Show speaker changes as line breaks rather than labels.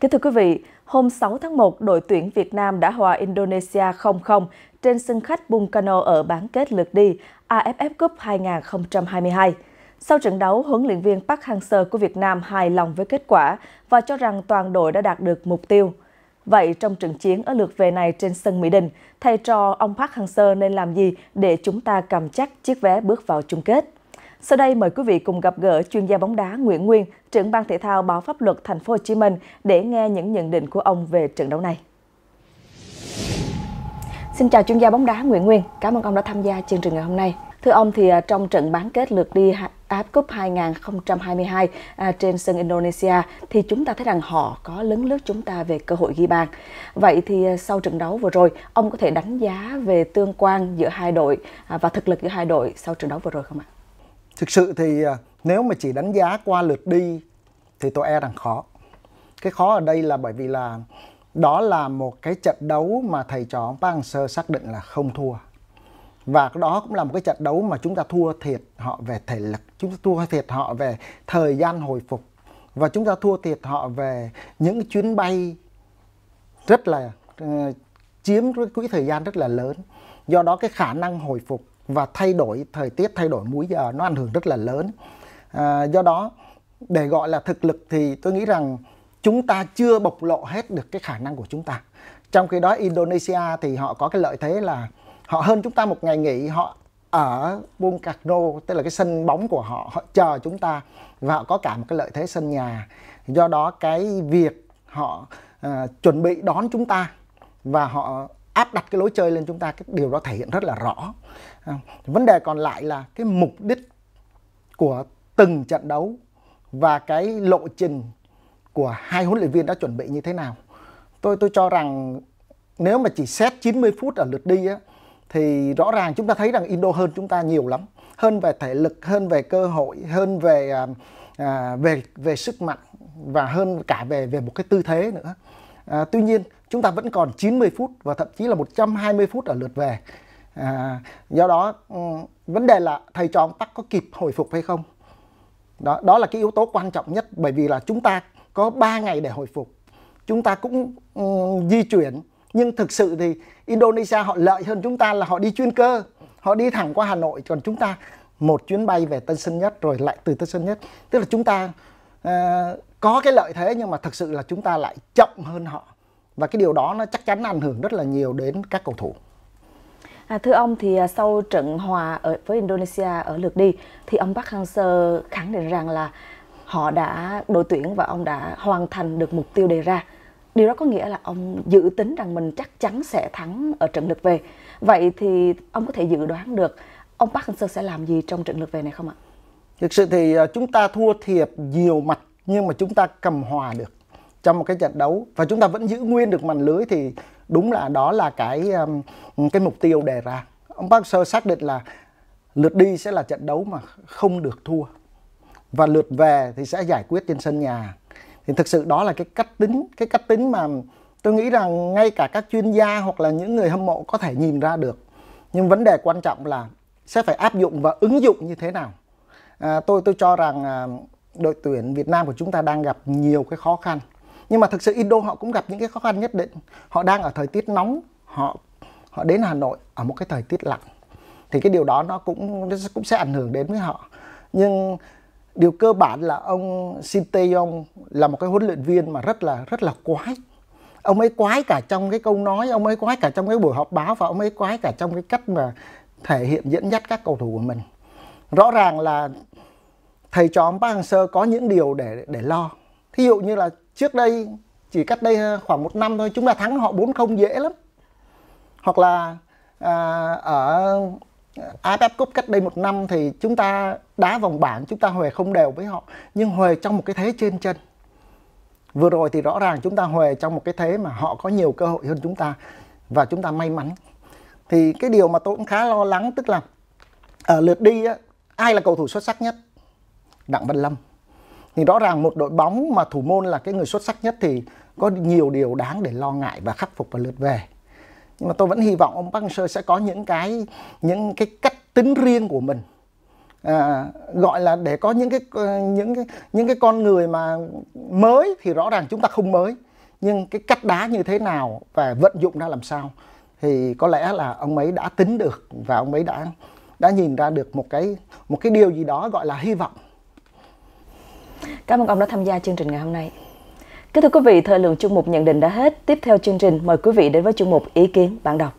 Kính thưa quý vị, hôm 6 tháng 1, đội tuyển Việt Nam đã hòa Indonesia 0-0 trên sân khách Bungkano ở bán kết lượt đi AFF Cup 2022. Sau trận đấu, huấn luyện viên Park Hang-seo của Việt Nam hài lòng với kết quả và cho rằng toàn đội đã đạt được mục tiêu. Vậy trong trận chiến ở lượt về này trên sân Mỹ Đình, thay cho ông Park Hang-seo nên làm gì để chúng ta cầm chắc chiếc vé bước vào chung kết? Sau đây mời quý vị cùng gặp gỡ chuyên gia bóng đá Nguyễn Nguyên, trưởng ban thể thao báo pháp luật Thành phố Hồ Chí Minh để nghe những nhận định của ông về trận đấu này. Xin chào chuyên gia bóng đá Nguyễn Nguyên, cảm ơn ông đã tham gia chương trình ngày hôm nay. Thưa ông thì à, trong trận bán kết lượt đi AFF Cup 2022 à, trên sân Indonesia thì chúng ta thấy rằng họ có lấn lướt chúng ta về cơ hội ghi bàn. Vậy thì à, sau trận đấu vừa rồi, ông có thể đánh giá về tương quan giữa hai đội à, và thực lực giữa hai đội sau trận đấu vừa rồi không ạ?
thực sự thì à, nếu mà chỉ đánh giá qua lượt đi thì tôi e rằng khó cái khó ở đây là bởi vì là đó là một cái trận đấu mà thầy trò Park Hang-seo xác định là không thua và đó cũng là một cái trận đấu mà chúng ta thua thiệt họ về thể lực chúng ta thua thiệt họ về thời gian hồi phục và chúng ta thua thiệt họ về những chuyến bay rất là uh, chiếm cái quỹ thời gian rất là lớn do đó cái khả năng hồi phục và thay đổi thời tiết thay đổi múi giờ nó ảnh hưởng rất là lớn à, do đó để gọi là thực lực thì tôi nghĩ rằng chúng ta chưa bộc lộ hết được cái khả năng của chúng ta trong khi đó Indonesia thì họ có cái lợi thế là họ hơn chúng ta một ngày nghỉ họ ở Bung Karno tức là cái sân bóng của họ họ chờ chúng ta và họ có cả một cái lợi thế sân nhà do đó cái việc họ uh, chuẩn bị đón chúng ta và họ áp đặt cái lối chơi lên chúng ta cái điều đó thể hiện rất là rõ à, vấn đề còn lại là cái mục đích của từng trận đấu và cái lộ trình của hai huấn luyện viên đã chuẩn bị như thế nào tôi tôi cho rằng nếu mà chỉ xét 90 phút ở lượt đi á, thì rõ ràng chúng ta thấy rằng Indo hơn chúng ta nhiều lắm hơn về thể lực hơn về cơ hội hơn về à, à về về sức mạnh và hơn cả về về một cái tư thế nữa À, tuy nhiên chúng ta vẫn còn 90 phút và thậm chí là 120 phút ở lượt về. À, do đó ừ, vấn đề là thầy trò tắc có kịp hồi phục hay không. Đó, đó là cái yếu tố quan trọng nhất bởi vì là chúng ta có 3 ngày để hồi phục. Chúng ta cũng um, di chuyển nhưng thực sự thì Indonesia họ lợi hơn chúng ta là họ đi chuyên cơ, họ đi thẳng qua Hà Nội còn chúng ta một chuyến bay về Tân Sơn Nhất rồi lại từ Tân Sơn Nhất. Tức là chúng ta uh, có cái lợi thế nhưng mà thực sự là chúng ta lại chậm hơn họ và cái điều đó nó chắc chắn ảnh hưởng rất là nhiều đến các cầu thủ.
À, thưa ông thì à, sau trận hòa ở với Indonesia ở lượt đi thì ông Park Hang-seo khẳng định rằng là họ đã đội tuyển và ông đã hoàn thành được mục tiêu đề ra. Điều đó có nghĩa là ông dự tính rằng mình chắc chắn sẽ thắng ở trận lượt về. Vậy thì ông có thể dự đoán được ông Park Hang-seo sẽ làm gì trong trận lượt về này không ạ?
Thực sự thì à, chúng ta thua thiệt nhiều mặt nhưng mà chúng ta cầm hòa được trong một cái trận đấu và chúng ta vẫn giữ nguyên được màn lưới thì đúng là đó là cái um, cái mục tiêu đề ra ông Park Sơ xác định là lượt đi sẽ là trận đấu mà không được thua và lượt về thì sẽ giải quyết trên sân nhà thì thực sự đó là cái cách tính cái cách tính mà tôi nghĩ rằng ngay cả các chuyên gia hoặc là những người hâm mộ có thể nhìn ra được nhưng vấn đề quan trọng là sẽ phải áp dụng và ứng dụng như thế nào à, tôi tôi cho rằng à, đội tuyển Việt Nam của chúng ta đang gặp nhiều cái khó khăn nhưng mà thực sự Indo họ cũng gặp những cái khó khăn nhất định họ đang ở thời tiết nóng họ họ đến Hà Nội ở một cái thời tiết lạnh thì cái điều đó nó cũng nó cũng sẽ ảnh hưởng đến với họ nhưng điều cơ bản là ông Shin Tae-yong là một cái huấn luyện viên mà rất là rất là quái ông ấy quái cả trong cái câu nói ông ấy quái cả trong cái buổi họp báo và ông ấy quái cả trong cái cách mà thể hiện dẫn dắt các cầu thủ của mình rõ ràng là thầy trò ông Park có những điều để để lo. Thí dụ như là trước đây chỉ cách đây ờ, khoảng một năm thôi chúng ta thắng họ 4-0 dễ lắm. Hoặc là à, ở AFF e Cup cách đây một năm thì chúng ta đá vòng bảng chúng ta huề không đều với họ nhưng huề trong một cái thế trên chân vừa rồi thì rõ ràng chúng ta huề trong một cái thế mà họ có nhiều cơ hội hơn chúng ta và chúng ta may mắn thì cái điều mà tôi cũng khá lo lắng tức là ở ờ, lượt đi á, ai là cầu thủ xuất sắc nhất Đặng Văn Lâm thì rõ ràng một đội bóng mà thủ môn là cái người xuất sắc nhất thì có nhiều điều đáng để lo ngại và khắc phục và lượt về nhưng mà tôi vẫn hy vọng ông Park hang sẽ có những cái những cái cách tính riêng của mình à, gọi là để có những cái ờ, những cái những cái con người mà mới thì rõ ràng chúng ta không mới nhưng cái cách đá như thế nào và vận dụng ra làm sao thì có lẽ là ông ấy đã tính được và ông ấy đã đã nhìn ra được một cái một cái điều gì đó gọi là hy vọng Cảm ơn ông đã tham gia chương trình ngày hôm
nay. Kính thưa quý vị, thời lượng chung mục nhận định đã hết. Tiếp theo chương trình, mời quý vị đến với chương mục Ý kiến bản đọc.